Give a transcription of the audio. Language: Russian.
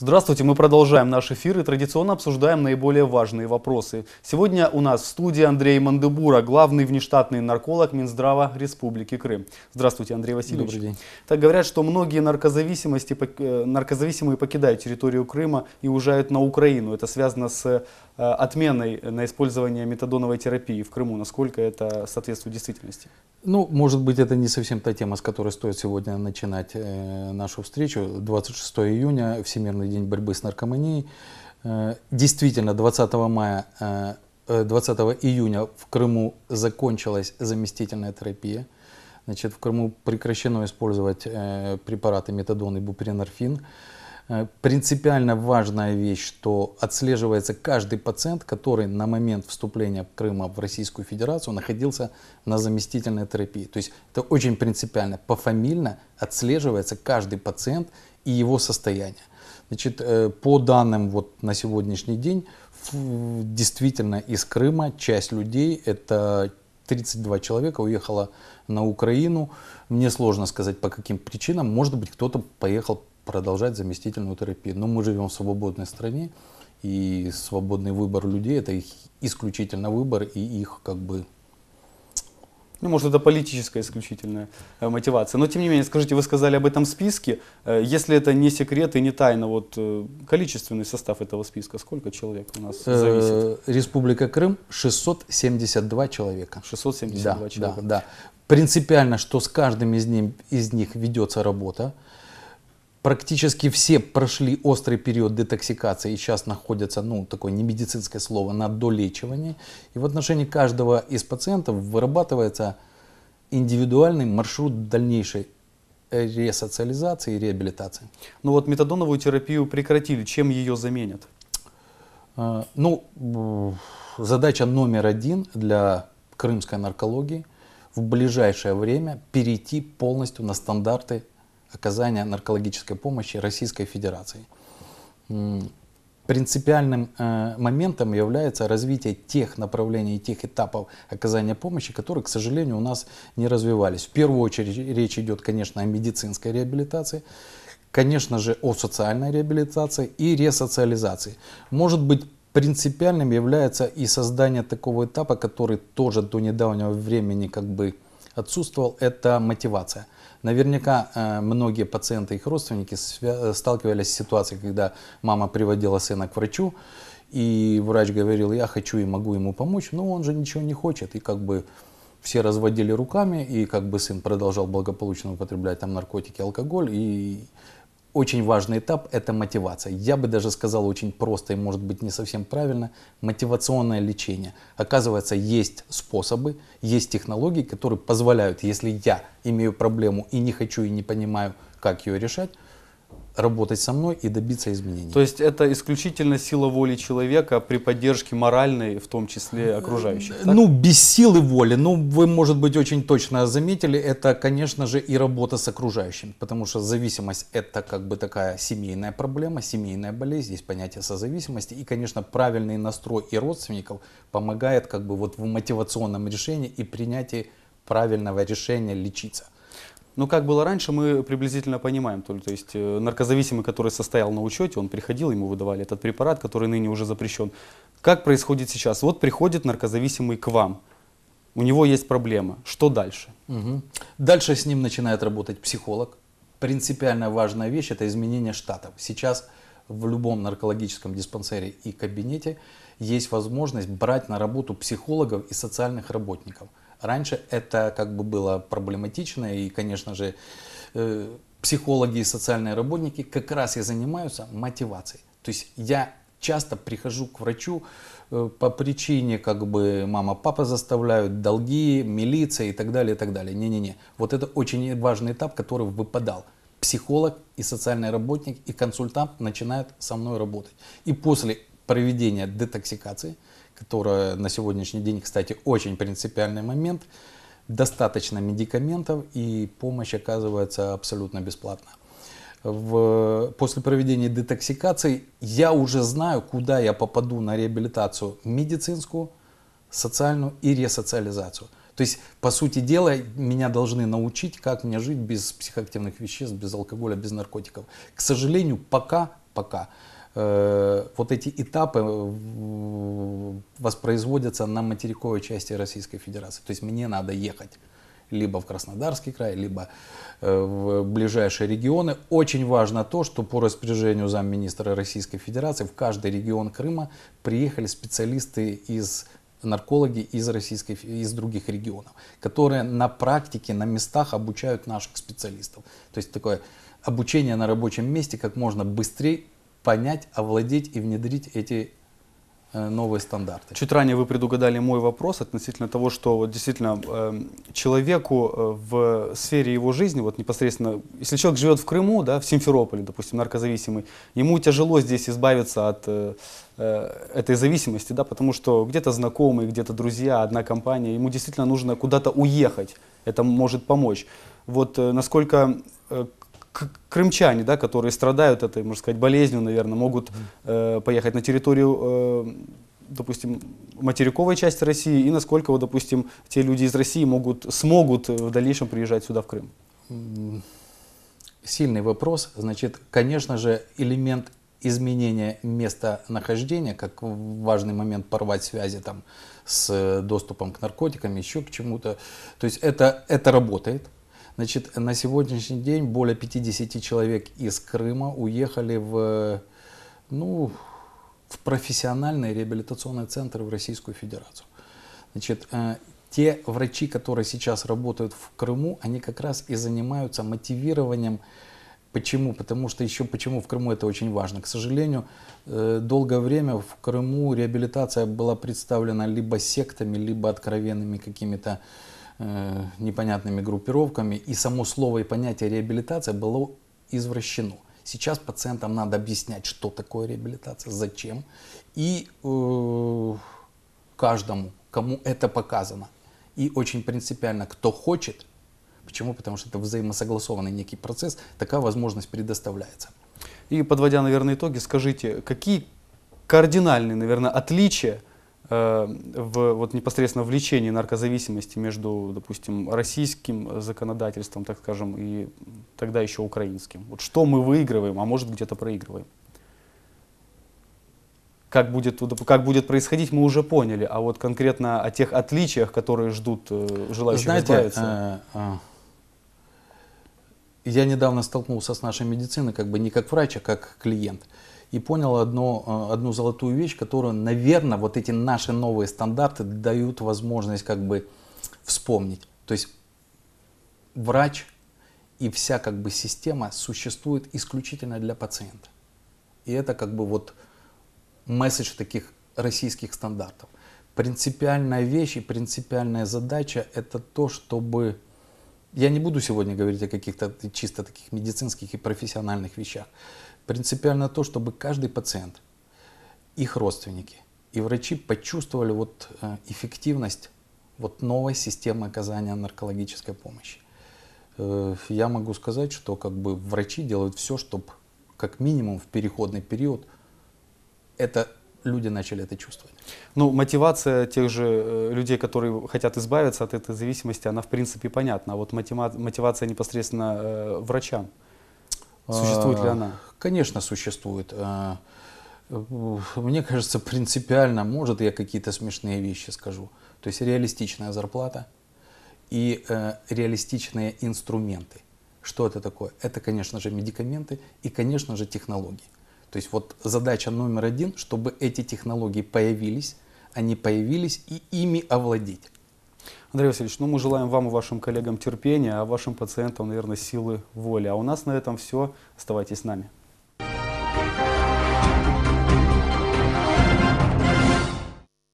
Здравствуйте, мы продолжаем наш эфир и традиционно обсуждаем наиболее важные вопросы. Сегодня у нас в студии Андрей Мандебура, главный внештатный нарколог Минздрава Республики Крым. Здравствуйте, Андрей Васильевич. Добрый день. Так говорят, что многие наркозависимости, э, наркозависимые покидают территорию Крыма и уезжают на Украину. Это связано с э, отменой на использование метадоновой терапии в Крыму. Насколько это соответствует действительности? Ну, может быть, это не совсем та тема, с которой стоит сегодня начинать э, нашу встречу. 26 июня Всемирный день борьбы с наркоманией. Э, действительно, 20 мая, 20 э, э, июня в Крыму закончилась заместительная терапия. Значит, в Крыму прекращено использовать препараты метадон и бупринорфин. Принципиально важная вещь, что отслеживается каждый пациент, который на момент вступления Крыма в Российскую Федерацию находился на заместительной терапии. То есть это очень принципиально. Пофамильно отслеживается каждый пациент и его состояние. Значит, э, по данным вот на сегодняшний день, действительно из Крыма часть людей, это 32 человека уехала на Украину. Мне сложно сказать, по каким причинам. Может быть, кто-то поехал продолжать заместительную терапию. Но мы живем в свободной стране, и свободный выбор людей – это их исключительно выбор и их как бы ну, может, это политическая исключительная э, мотивация. Но, тем не менее, скажите, вы сказали об этом списке. Э, если это не секрет и не тайна, вот э, количественный состав этого списка, сколько человек у нас э, зависит? Республика Крым 672 человека. 672 да, человека. Да, да. Принципиально, что с каждым из, ним, из них ведется работа практически все прошли острый период детоксикации и сейчас находятся, ну, такое не медицинское слово, на долечивании. И в отношении каждого из пациентов вырабатывается индивидуальный маршрут дальнейшей ресоциализации и реабилитации. Ну вот метадоновую терапию прекратили, чем ее заменят? А, ну, задача номер один для крымской наркологии в ближайшее время перейти полностью на стандарты оказания наркологической помощи Российской Федерации. Принципиальным э, моментом является развитие тех направлений и тех этапов оказания помощи, которые, к сожалению, у нас не развивались. В первую очередь речь идет, конечно, о медицинской реабилитации, конечно же, о социальной реабилитации и ресоциализации. Может быть, принципиальным является и создание такого этапа, который тоже до недавнего времени как бы отсутствовал, это мотивация – Наверняка э, многие пациенты, их родственники э, сталкивались с ситуацией, когда мама приводила сына к врачу, и врач говорил, я хочу и могу ему помочь, но он же ничего не хочет. И как бы все разводили руками, и как бы сын продолжал благополучно употреблять там наркотики, алкоголь, и очень важный этап – это мотивация. Я бы даже сказал очень просто и, может быть, не совсем правильно – мотивационное лечение. Оказывается, есть способы, есть технологии, которые позволяют, если я имею проблему и не хочу и не понимаю, как ее решать, работать со мной и добиться изменений. То есть это исключительно сила воли человека при поддержке моральной, в том числе э, окружающих. Э, так? Ну, без силы воли, ну, вы, может быть, очень точно заметили, это, конечно же, и работа с окружающим, потому что зависимость это как бы такая семейная проблема, семейная болезнь, есть понятие созависимости, и, конечно, правильный настрой и родственников помогает как бы вот в мотивационном решении и принятии правильного решения лечиться. Ну как было раньше, мы приблизительно понимаем. То, то есть э, наркозависимый, который состоял на учете, он приходил, ему выдавали этот препарат, который ныне уже запрещен. Как происходит сейчас? Вот приходит наркозависимый к вам. У него есть проблема. Что дальше? Угу. Дальше с ним начинает работать психолог. Принципиально важная вещь – это изменение штатов. Сейчас в любом наркологическом диспансере и кабинете есть возможность брать на работу психологов и социальных работников – Раньше это как бы было проблематично, и, конечно же, э, психологи и социальные работники как раз и занимаются мотивацией. То есть я часто прихожу к врачу э, по причине, как бы мама, папа заставляют, долги, милиция и так далее, и так далее. Не-не-не. Вот это очень важный этап, который выпадал. Психолог и социальный работник и консультант начинают со мной работать. И после проведения детоксикации – которая на сегодняшний день, кстати, очень принципиальный момент. Достаточно медикаментов и помощь оказывается абсолютно бесплатно. В, после проведения детоксикации я уже знаю, куда я попаду на реабилитацию медицинскую, социальную и ресоциализацию. То есть, по сути дела, меня должны научить, как мне жить без психоактивных веществ, без алкоголя, без наркотиков. К сожалению, пока, пока. Э, вот эти этапы э, воспроизводятся на материковой части Российской Федерации. То есть мне надо ехать либо в Краснодарский край, либо э, в ближайшие регионы. Очень важно то, что по распоряжению замминистра Российской Федерации в каждый регион Крыма приехали специалисты из наркологи из, российской, из других регионов, которые на практике, на местах обучают наших специалистов. То есть такое обучение на рабочем месте как можно быстрее понять, овладеть и внедрить эти э, новые стандарты. Чуть ранее вы предугадали мой вопрос относительно того, что вот действительно э, человеку э, в сфере его жизни, вот непосредственно, если человек живет в Крыму, да, в Симферополе, допустим, наркозависимый, ему тяжело здесь избавиться от этой зависимости, да, потому что где-то знакомые, где-то друзья, одна компания, ему действительно нужно куда-то уехать, это может помочь. Вот насколько крымчане, да, которые страдают этой, можно сказать, болезнью, наверное, могут э, поехать на территорию, э, допустим, материковой части России, и насколько, вот, допустим, те люди из России могут, смогут э, в дальнейшем приезжать сюда, в Крым? Сильный вопрос. Значит, конечно же, элемент изменения места нахождения как важный момент порвать связи там, с э, доступом к наркотикам, еще к чему-то. То есть это, это работает Значит, на сегодняшний день более 50 человек из Крыма уехали в, ну, в профессиональные реабилитационные центры в Российскую Федерацию. Значит, э, те врачи, которые сейчас работают в Крыму, они как раз и занимаются мотивированием. Почему? Потому что еще почему в Крыму это очень важно. К сожалению, э, долгое время в Крыму реабилитация была представлена либо сектами, либо откровенными какими-то э, непонятными группировками, и само слово и понятие реабилитация было извращено. Сейчас пациентам надо объяснять, что такое реабилитация, зачем, и э, каждому, кому это показано. И очень принципиально, кто хочет, почему? Потому что это взаимосогласованный некий процесс, такая возможность предоставляется. И подводя, наверное, итоги, скажите, какие кардинальные, наверное, отличия Э, в вот непосредственно в лечении наркозависимости между, допустим, российским законодательством, так скажем, и тогда еще украинским? Вот что мы выигрываем, а может где-то проигрываем? Как будет, как будет происходить, мы уже поняли, а вот конкретно о тех отличиях, которые ждут э, желающих Знаете, избавиться. Э, я недавно столкнулся с нашей медициной, как бы не как врач, а как клиент. Uh и понял одну, а, одну золотую вещь, которую, наверное, вот эти наши новые стандарты дают возможность как бы вспомнить. То есть врач и вся как бы система существует исключительно для пациента. И это как бы вот месседж таких российских стандартов. Принципиальная вещь и принципиальная задача – это то, чтобы… Я не буду сегодня говорить о каких-то чисто таких медицинских и профессиональных вещах. Принципиально то, чтобы каждый пациент, их родственники и врачи почувствовали вот э, эффективность вот новой системы оказания наркологической помощи. Э, я могу сказать, что как бы врачи делают все, чтобы как минимум в переходный период это люди начали это чувствовать. Ну, мотивация тех же э, людей, которые хотят избавиться от этой зависимости, она в принципе понятна. А вот мотивация непосредственно э, врачам. Существует ли а, она? Конечно, существует. А, э, мне кажется, принципиально, может, я какие-то смешные вещи скажу. То есть реалистичная зарплата и э, реалистичные инструменты. Что это такое? Это, конечно же, медикаменты и, конечно же, технологии. То есть вот задача номер один, чтобы эти технологии появились, они появились и ими овладеть. Андрей Васильевич, ну мы желаем вам и вашим коллегам терпения, а вашим пациентам, наверное, силы воли. А у нас на этом все. Оставайтесь с нами.